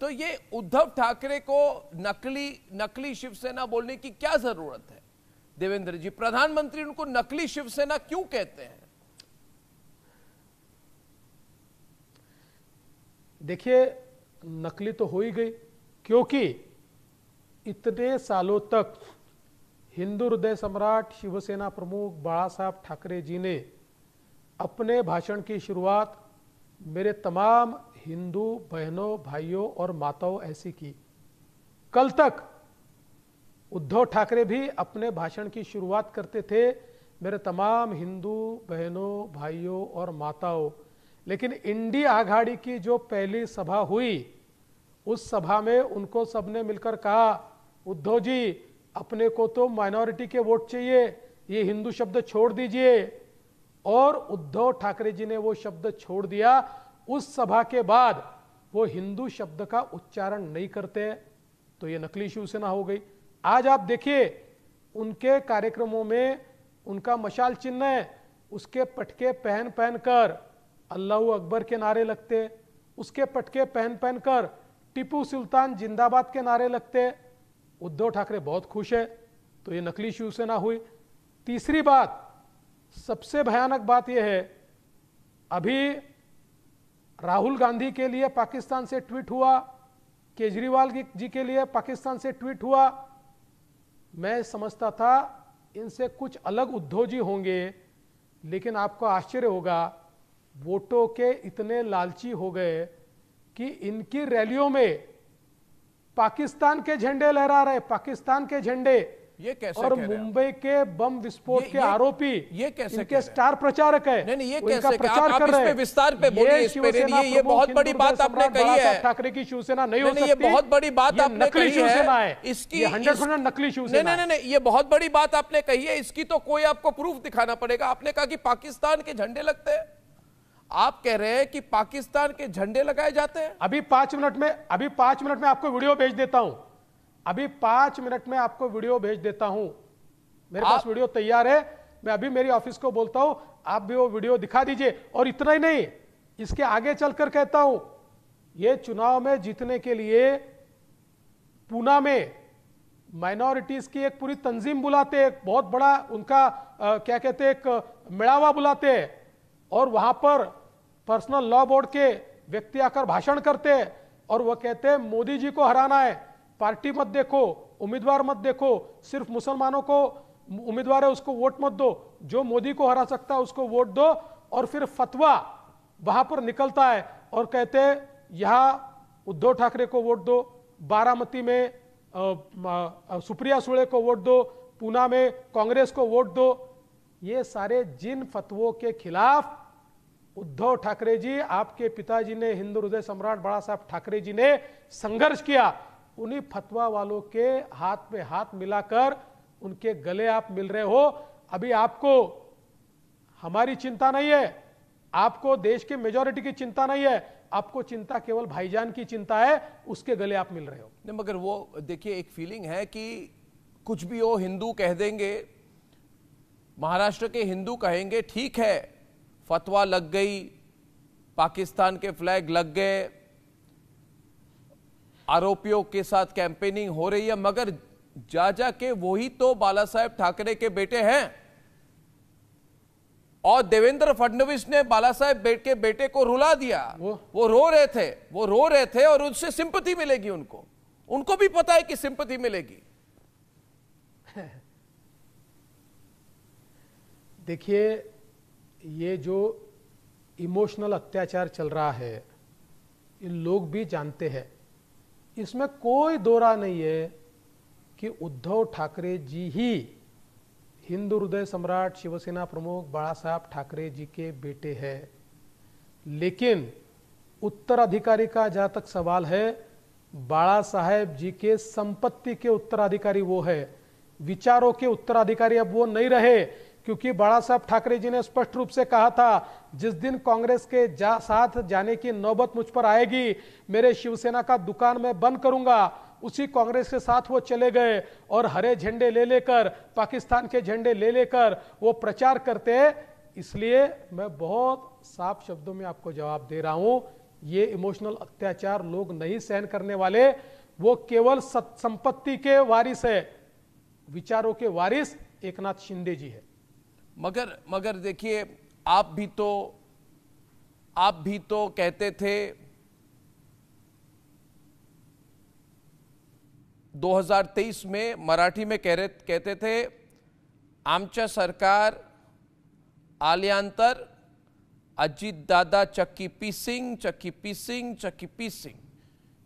तो ये उद्धव ठाकरे को नकली नकली शिवसेना बोलने की क्या जरूरत है देवेंद्र जी प्रधानमंत्री उनको नकली शिवसेना क्यों कहते हैं देखिए नकली तो हो ही गई क्योंकि इतने सालों तक हिंदू हृदय सम्राट शिवसेना प्रमुख बाला साहब ठाकरे जी ने अपने भाषण की शुरुआत मेरे तमाम हिंदू बहनों भाइयों और माताओं ऐसी की कल तक उद्धव ठाकरे भी अपने भाषण की शुरुआत करते थे मेरे तमाम हिंदू बहनों भाइयों और माताओं लेकिन इंडी आघाड़ी की जो पहली सभा हुई उस सभा में उनको सबने मिलकर कहा उद्धव जी अपने को तो माइनॉरिटी के वोट चाहिए ये हिंदू शब्द छोड़ दीजिए और उद्धव ठाकरे जी ने वो शब्द छोड़ दिया उस सभा के बाद वो हिंदू शब्द का उच्चारण नहीं करते हैं तो ये नकली शिवसेना हो गई आज आप देखिए उनके कार्यक्रमों में उनका मशाल चिन्ह है उसके पटके पहन पहन कर अल्लाह अकबर के नारे लगते उसके पटके पहन पहन कर टिपू सुल्तान जिंदाबाद के नारे लगते उद्धव ठाकरे बहुत खुश है तो ये नकली शिवसेना हुई तीसरी बात सबसे भयानक बात यह है अभी राहुल गांधी के लिए पाकिस्तान से ट्वीट हुआ केजरीवाल जी के लिए पाकिस्तान से ट्वीट हुआ मैं समझता था इनसे कुछ अलग उद्धव होंगे लेकिन आपको आश्चर्य होगा वोटों के इतने लालची हो गए कि इनकी रैलियों में पाकिस्तान के झंडे लहरा रहे पाकिस्तान के झंडे ये कैसे और मुंबई के बम विस्फोट के आरोपी ये कैसे इनके स्टार प्रचारक है नहीं ये कैसे प्रचार कर रहे हैं विस्तार पे बोलिए ये बहुत बड़ी बात आपने कही है ठाकरे की शिवसेना नहीं हो सकती ये बहुत बड़ी बात आपने नकली शिवसेना है इसकी हंड्रेड परसेंट नकली शिवसेना नहीं नहीं ये बहुत बड़ी बात आपने कही है इसकी तो कोई आपको प्रूफ दिखाना पड़ेगा आपने कहा कि पाकिस्तान के झंडे लगते हैं आप कह रहे हैं कि पाकिस्तान के झंडे लगाए जाते हैं अभी पांच मिनट में अभी पांच मिनट में आपको वीडियो भेज देता हूं अभी पांच मिनट में आपको वीडियो भेज देता हूं मेरे आप... पास वीडियो तैयार है मैं अभी मेरी ऑफिस को बोलता हूं आप भी वो वीडियो दिखा दीजिए और इतना ही नहीं इसके आगे चलकर कहता हूं ये चुनाव में जीतने के लिए पूना में माइनॉरिटीज की एक पूरी तंजीम बुलाते एक बहुत बड़ा उनका आ, क्या कहते एक मेड़ावा बुलाते और वहां पर पर्सनल लॉ बोर्ड के व्यक्ति आकर भाषण करते और वह कहते मोदी जी को हराना है पार्टी मत देखो उम्मीदवार मत देखो सिर्फ मुसलमानों को उम्मीदवार है उसको वोट मत दो जो मोदी को हरा सकता है उसको वोट दो और फिर फतवा वहां पर निकलता है और कहते यहाँ उद्धव ठाकरे को वोट दो बारामती में सुप्रिया सुले को वोट दो पूना में कांग्रेस को वोट दो ये सारे जिन फतवों के खिलाफ उद्धव ठाकरे जी आपके पिताजी ने हिंदू हृदय सम्राट बाड़ा साहब ठाकरे जी ने संघर्ष किया उन्हीं फतवा वालों के हाथ में हाथ मिलाकर उनके गले आप मिल रहे हो अभी आपको हमारी चिंता नहीं है आपको देश के मेजोरिटी की चिंता नहीं है आपको चिंता केवल भाईजान की चिंता है उसके गले आप मिल रहे हो नहीं मगर वो देखिए एक फीलिंग है कि कुछ भी हो हिंदू कह देंगे महाराष्ट्र के हिंदू कहेंगे ठीक है फतवा लग गई पाकिस्तान के फ्लैग लग गए आरोपियों के साथ कैंपेनिंग हो रही है मगर जाजा के वही तो बाला साहेब ठाकरे के बेटे हैं और देवेंद्र फडणवीस ने बाला साहेब बेट के बेटे को रुला दिया वो? वो रो रहे थे वो रो रहे थे और उनसे सिंपति मिलेगी उनको उनको भी पता है कि सिंपति मिलेगी देखिए ये जो इमोशनल अत्याचार चल रहा है ये लोग भी जानते हैं इसमें कोई दोरा नहीं है कि उद्धव ठाकरे जी ही हिंदू हृदय सम्राट शिवसेना प्रमुख बाला साहब ठाकरे जी के बेटे हैं लेकिन उत्तराधिकारी का जहाँ तक सवाल है बाला साहेब जी के संपत्ति के उत्तराधिकारी वो है विचारों के उत्तराधिकारी अब वो नहीं रहे क्योंकि बाड़ा साहब ठाकरे जी ने स्पष्ट रूप से कहा था जिस दिन कांग्रेस के जा साथ जाने की नौबत मुझ पर आएगी मेरे शिवसेना का दुकान मैं बंद करूंगा उसी कांग्रेस के साथ वो चले गए और हरे झंडे ले लेकर पाकिस्तान के झंडे ले लेकर वो प्रचार करते इसलिए मैं बहुत साफ शब्दों में आपको जवाब दे रहा हूं ये इमोशनल अत्याचार लोग नहीं सहन करने वाले वो केवल संपत्ति के वारिस है विचारों के वारिस एकनाथ शिंदे जी है मगर मगर देखिए आप भी तो आप भी तो कहते थे 2023 में मराठी में कह रहे कहते थे आमचा सरकार अजीत दादा चक्की पी सिंह चक्की पी सिंह चक्की पी सिंह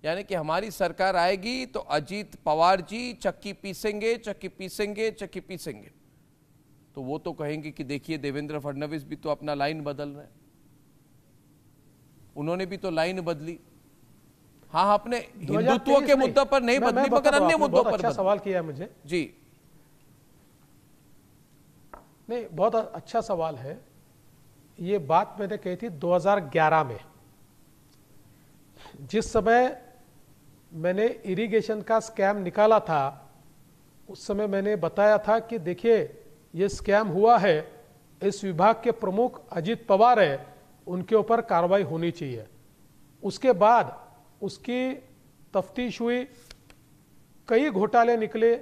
यानी कि हमारी सरकार आएगी तो अजीत पवार जी चक्की पीसेंगे चक्की पीसेंगे चक्की पीसेंगे तो वो तो कहेंगे कि देखिए देवेंद्र फडणवीस भी तो अपना लाइन बदल रहे उन्होंने भी तो लाइन बदली हाँ आपने हिंदुत्व के मुद्दों पर नहीं बदली मगर अन्य मुद्दों पर अच्छा सवाल किया मुझे जी नहीं बहुत अच्छा सवाल है ये बात मैंने कही थी 2011 में जिस समय मैंने इरिगेशन का स्कैम निकाला था उस समय मैंने बताया था कि देखिए ये स्कैम हुआ है इस विभाग के प्रमुख अजीत पवार है उनके ऊपर कार्रवाई होनी चाहिए उसके बाद उसकी तफ्तीश हुई कई घोटाले निकले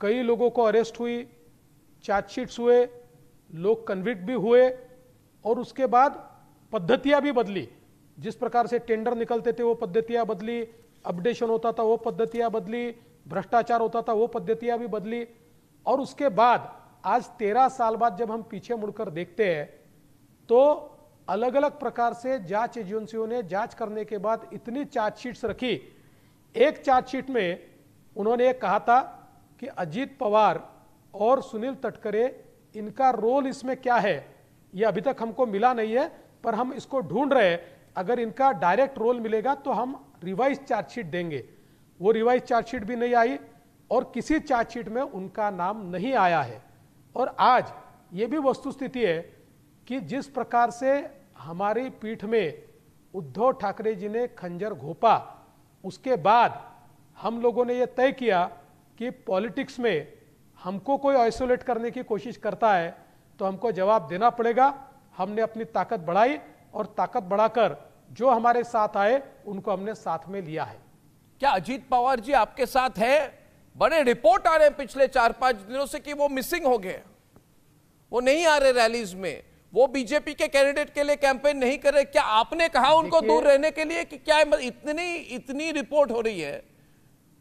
कई लोगों को अरेस्ट हुई चार्जशीट्स हुए लोग कन्विक्ट भी हुए और उसके बाद पद्धतियां भी बदली जिस प्रकार से टेंडर निकलते थे वो पद्धतियां बदली अपडेशन होता था वो पद्धतियां बदली भ्रष्टाचार होता था वो पद्धतियां भी बदली और उसके बाद आज तेरह साल बाद जब हम पीछे मुड़कर देखते हैं तो अलग अलग प्रकार से जांच एजेंसियों ने जांच करने के बाद इतनी चार्जशीट्स रखी एक चार्जशीट में उन्होंने कहा था कि अजीत पवार और सुनील तटकरे इनका रोल इसमें क्या है यह अभी तक हमको मिला नहीं है पर हम इसको ढूंढ रहे हैं अगर इनका डायरेक्ट रोल मिलेगा तो हम रिवाइज चार्जशीट देंगे वो रिवाइज चार्जशीट भी नहीं आई और किसी चार्जशीट में उनका नाम नहीं आया है और आज ये भी वस्तुस्थिति है कि जिस प्रकार से हमारी पीठ में उद्धव ठाकरे जी ने खंजर घोपा उसके बाद हम लोगों ने यह तय किया कि पॉलिटिक्स में हमको कोई आइसोलेट करने की कोशिश करता है तो हमको जवाब देना पड़ेगा हमने अपनी ताकत बढ़ाई और ताकत बढ़ाकर जो हमारे साथ आए उनको हमने साथ में लिया है क्या अजीत पवार जी आपके साथ है बड़े रिपोर्ट आ रहे हैं पिछले चार पांच दिनों से कि वो मिसिंग हो गए वो नहीं आ रहे रैलीज में वो बीजेपी के कैंडिडेट के लिए कैंपेन नहीं कर रहे क्या आपने कहा उनको दूर रहने के लिए कि क्या इतनी इतनी रिपोर्ट हो रही है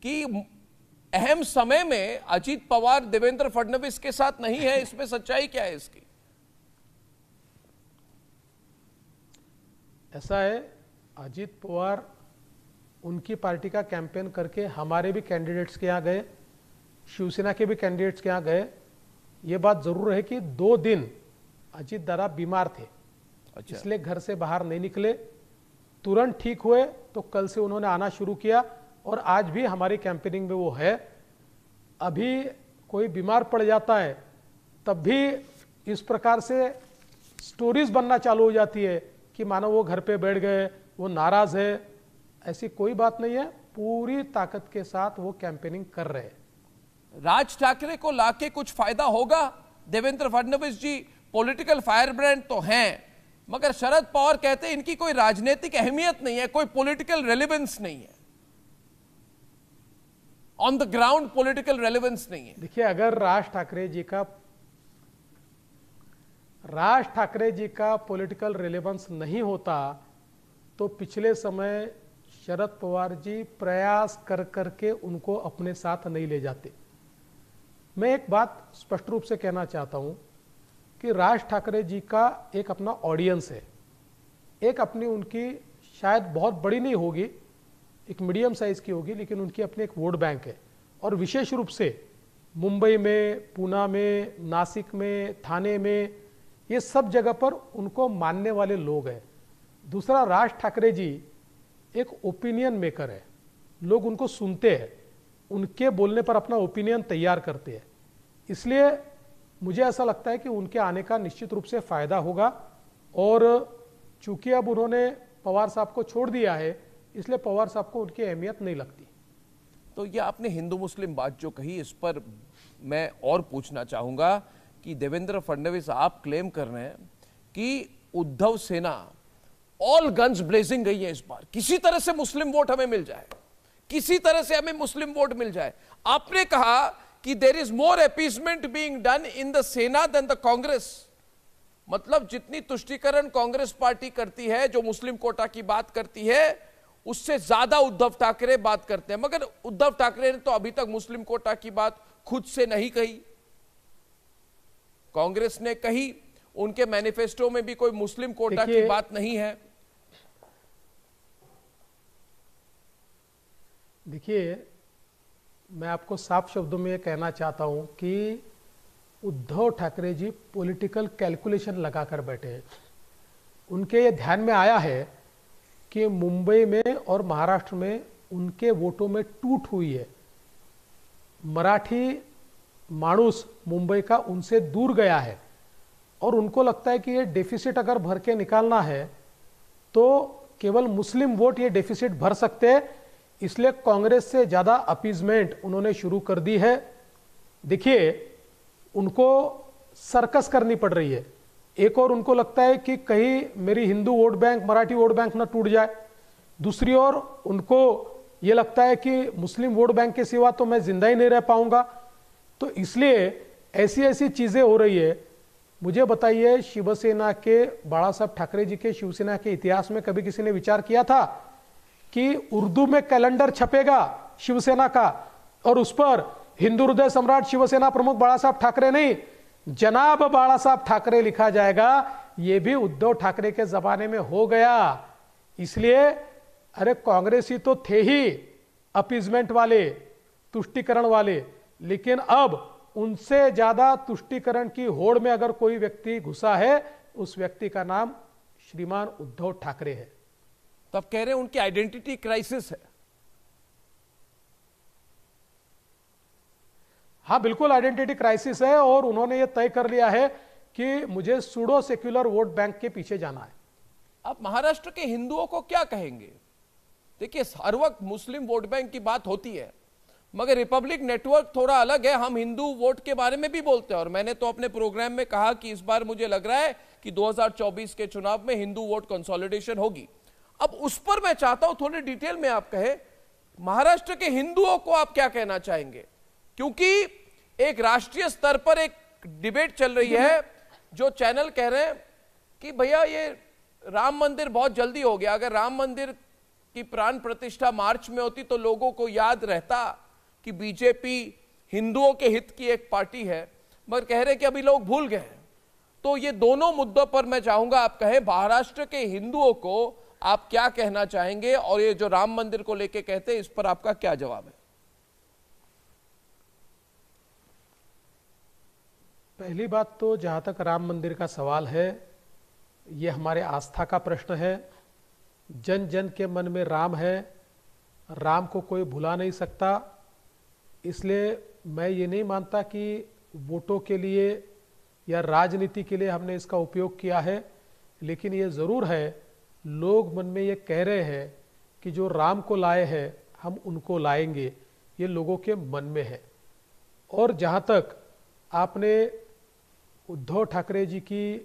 कि अहम समय में अजीत पवार देवेंद्र फडणवीस के साथ नहीं है इसमें सच्चाई क्या है इसकी ऐसा है अजीत पवार उनकी पार्टी का कैंपेन करके हमारे भी कैंडिडेट्स के यहाँ गए शिवसेना के भी कैंडिडेट्स के यहाँ गए ये बात जरूर है कि दो दिन अजीत दादा बीमार थे अच्छा। इसलिए घर से बाहर नहीं निकले तुरंत ठीक हुए तो कल से उन्होंने आना शुरू किया और आज भी हमारी कैंपेनिंग में वो है अभी कोई बीमार पड़ जाता है तब भी इस प्रकार से स्टोरीज बनना चालू हो जाती है कि मानो वो घर पे बैठ गए वो नाराज़ है ऐसी कोई बात नहीं है पूरी ताकत के साथ वो कैंपेनिंग कर रहे हैं राज ठाकरे को लाके कुछ फायदा होगा Devendra Fadnavis ji political firebrand तो हैं मगर शरद पवार कहते हैं इनकी कोई राजनीतिक अहमियत नहीं है कोई पॉलिटिकल रेलिवेंस नहीं है on the ground political relevance नहीं है देखिए अगर राज ठाकरे जी का राज ठाकरे जी का पॉलिटिकल रेलिवेंस नहीं होता तो पिछले समय शरद पवार जी प्रयास कर करके उनको अपने साथ नहीं ले जाते मैं एक बात स्पष्ट रूप से कहना चाहता हूं कि राज ठाकरे जी का एक अपना ऑडियंस है एक अपनी उनकी शायद बहुत बड़ी नहीं होगी एक मीडियम साइज़ की होगी लेकिन उनकी अपनी एक वोट बैंक है और विशेष रूप से मुंबई में पूना में नासिक में थाने में ये सब जगह पर उनको मानने वाले लोग हैं दूसरा राज ठाकरे जी एक ओपिनियन मेकर है लोग उनको सुनते हैं उनके बोलने पर अपना ओपिनियन तैयार करते हैं इसलिए मुझे ऐसा लगता है कि उनके आने का निश्चित रूप से फ़ायदा होगा और चूंकि अब उन्होंने पवार साहब को छोड़ दिया है इसलिए पवार साहब को उनकी अहमियत नहीं लगती तो ये आपने हिंदू मुस्लिम बात जो कही इस पर मैं और पूछना चाहूंगा कि देवेंद्र फडणवीस आप क्लेम कर रहे हैं कि उद्धव सेना ऑल गन्स ब्लेजिंग गई है इस बार किसी तरह से मुस्लिम वोट हमें मिल जाए किसी तरह से हमें मुस्लिम वोट मिल जाए आपने कहा कि there is more appeasement being done in the Sena then the Congress मतलब जितनी तुष्टिकरण कांग्रेस पार्टी करती है जो मुस्लिम कोटा की बात करती है उससे ज्यादा उद्धव ठाकरे बात करते हैं मगर उद्धव ठाकरे ने तो अभी तक मुस्लिम कोटा की बात खुद से नहीं कही कांग्रेस ने कही उनके मैनिफेस्टो में भी कोई मुस्लिम कोटा की बात नहीं है देखिए मैं आपको साफ शब्दों में कहना चाहता हूँ कि उद्धव ठाकरे जी पॉलिटिकल कैलकुलेशन लगा कर बैठे हैं उनके ये ध्यान में आया है कि मुंबई में और महाराष्ट्र में उनके वोटों में टूट हुई है मराठी मानूस मुंबई का उनसे दूर गया है और उनको लगता है कि ये डेफिसिट अगर भर के निकालना है तो केवल मुस्लिम वोट ये डेफिसिट भर सकते हैं इसलिए कांग्रेस से ज़्यादा अपीजमेंट उन्होंने शुरू कर दी है देखिए उनको सर्कस करनी पड़ रही है एक और उनको लगता है कि कहीं मेरी Hindu vote bank Marathi vote bank ना टूट जाए दूसरी ओर उनको ये लगता है कि मुस्लिम वोट बैंक के सिवा तो मैं जिंदा ही नहीं रह पाऊंगा तो इसलिए ऐसी ऐसी चीज़ें हो रही है मुझे बताइए शिवसेना के बाला साहब ठाकरे जी के शिवसेना के इतिहास में कभी किसी ने विचार किया था कि उर्दू में कैलेंडर छपेगा शिवसेना का और उस पर हिंदू हृदय सम्राट शिवसेना प्रमुख बाला साहब ठाकरे नहीं जनाब बाला साहब ठाकरे लिखा जाएगा यह भी उद्धव ठाकरे के जमाने में हो गया इसलिए अरे कांग्रेसी तो थे ही अपीजमेंट वाले तुष्टिकरण वाले लेकिन अब उनसे ज्यादा तुष्टिकरण की होड़ में अगर कोई व्यक्ति घुसा है उस व्यक्ति का नाम श्रीमान उद्धव ठाकरे है तो आप कह रहे हैं उनकी आइडेंटिटी क्राइसिस है हाँ बिल्कुल आइडेंटिटी क्राइसिस है और उन्होंने यह तय कर लिया है कि मुझे सुडो सेक्युलर वोट बैंक के पीछे जाना है आप महाराष्ट्र के हिंदुओं को क्या कहेंगे देखिए हर वक्त मुस्लिम वोट बैंक की बात होती है मगर रिपब्लिक नेटवर्क थोड़ा अलग है हम हिंदू वोट के बारे में भी बोलते हैं और मैंने तो अपने प्रोग्राम में कहा कि इस बार मुझे लग रहा है कि 2024 के चुनाव में हिंदू वोट कंसोलिडेशन होगी अब उस पर मैं चाहता हूं थोड़ी डिटेल में आप कहें महाराष्ट्र के हिंदुओं को आप क्या कहना चाहेंगे क्योंकि एक राष्ट्रीय स्तर पर एक डिबेट चल रही है जो चैनल कह रहे हैं कि भैया ये राम मंदिर बहुत जल्दी हो गया अगर राम मंदिर की प्राण प्रतिष्ठा मार्च में होती तो लोगों को याद रहता कि बीजेपी हिंदुओं के हित की एक पार्टी है मगर कह रहे कि अभी लोग भूल गए तो ये दोनों मुद्दों पर मैं चाहूंगा आप कहें महाराष्ट्र के हिंदुओं को आप क्या कहना चाहेंगे और ये जो राम मंदिर को लेके कहते हैं इस पर आपका क्या जवाब है पहली बात तो जहां तक राम मंदिर का सवाल है ये हमारे आस्था का प्रश्न है जन जन के मन में राम है राम को कोई भुला नहीं सकता इसलिए मैं ये नहीं मानता कि वोटों के लिए या राजनीति के लिए हमने इसका उपयोग किया है लेकिन ये ज़रूर है लोग मन में ये कह रहे हैं कि जो राम को लाए हैं हम उनको लाएंगे ये लोगों के मन में है और जहाँ तक आपने उद्धव ठाकरे जी की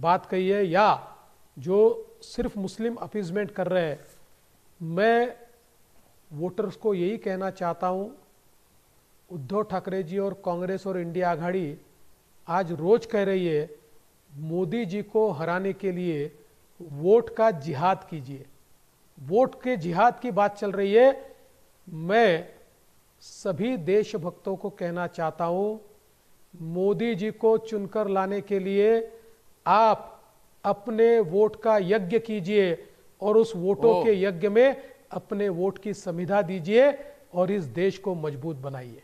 बात कही है या जो सिर्फ मुस्लिम अपीजमेंट कर रहे हैं मैं वोटर्स को यही कहना चाहता हूँ उद्धव ठाकरे जी और कांग्रेस और इंडिया आघाड़ी आज रोज कह रही है मोदी जी को हराने के लिए वोट का जिहाद कीजिए वोट के जिहाद की बात चल रही है मैं सभी देशभक्तों को कहना चाहता हूं मोदी जी को चुनकर लाने के लिए आप अपने वोट का यज्ञ कीजिए और उस वोटों के यज्ञ में अपने वोट की संविधा दीजिए और इस देश को मजबूत बनाइए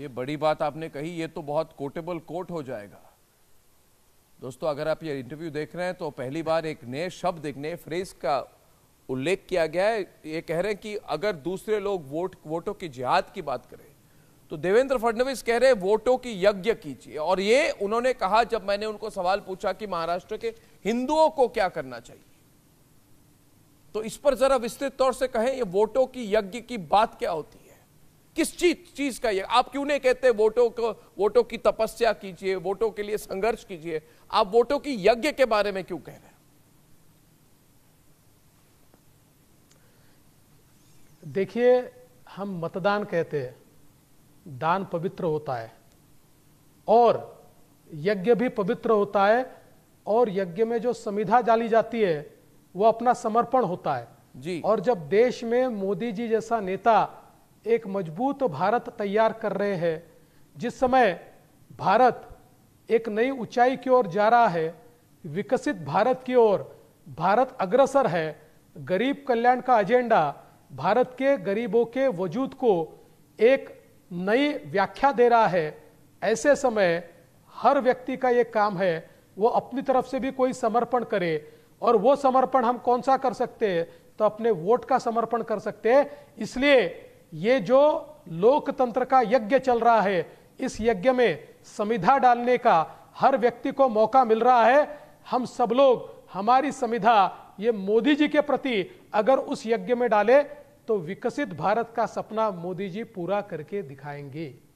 ये बड़ी बात आपने कही ये तो बहुत कोटेबल कोट हो जाएगा दोस्तों अगर आप ये इंटरव्यू देख रहे हैं तो पहली बार एक नए शब्द एक नए फ्रेज का उल्लेख किया गया है ये कह रहे हैं कि अगर दूसरे लोग वोट वोटों की जिहाद की बात करें तो देवेंद्र फडणवीस कह रहे हैं वोटों की यज्ञ कीजिए और ये उन्होंने कहा जब मैंने उनको सवाल पूछा कि महाराष्ट्र के हिंदुओं को क्या करना चाहिए तो इस पर जरा विस्तृत तौर से कहें ये वोटों की यज्ञ की बात क्या होती है किस चीज चीज का ये आप क्यों नहीं कहते वोटों को वोटों की तपस्या कीजिए वोटों के लिए संघर्ष कीजिए आप वोटों की यज्ञ के बारे में क्यों कह रहे हैं देखिए हम मतदान कहते हैं दान पवित्र होता है और यज्ञ भी पवित्र होता है और यज्ञ में जो संविधा डाली जाती है वो अपना समर्पण होता है जी और जब देश में मोदी जी जैसा नेता एक मजबूत भारत तैयार कर रहे हैं जिस समय भारत एक नई ऊंचाई की ओर जा रहा है विकसित भारत की ओर भारत अग्रसर है गरीब कल्याण का एजेंडा भारत के गरीबों के वजूद को एक नई व्याख्या दे रहा है ऐसे समय हर व्यक्ति का ये काम है वो अपनी तरफ से भी कोई समर्पण करे और वो समर्पण हम कौन सा कर सकते हैं तो अपने वोट का समर्पण कर सकते हैं इसलिए ये जो लोकतंत्र का यज्ञ चल रहा है इस यज्ञ में संविधा डालने का हर व्यक्ति को मौका मिल रहा है हम सब लोग हमारी संविधा ये मोदी जी के प्रति अगर उस यज्ञ में डाले तो विकसित भारत का सपना मोदी जी पूरा करके दिखाएंगे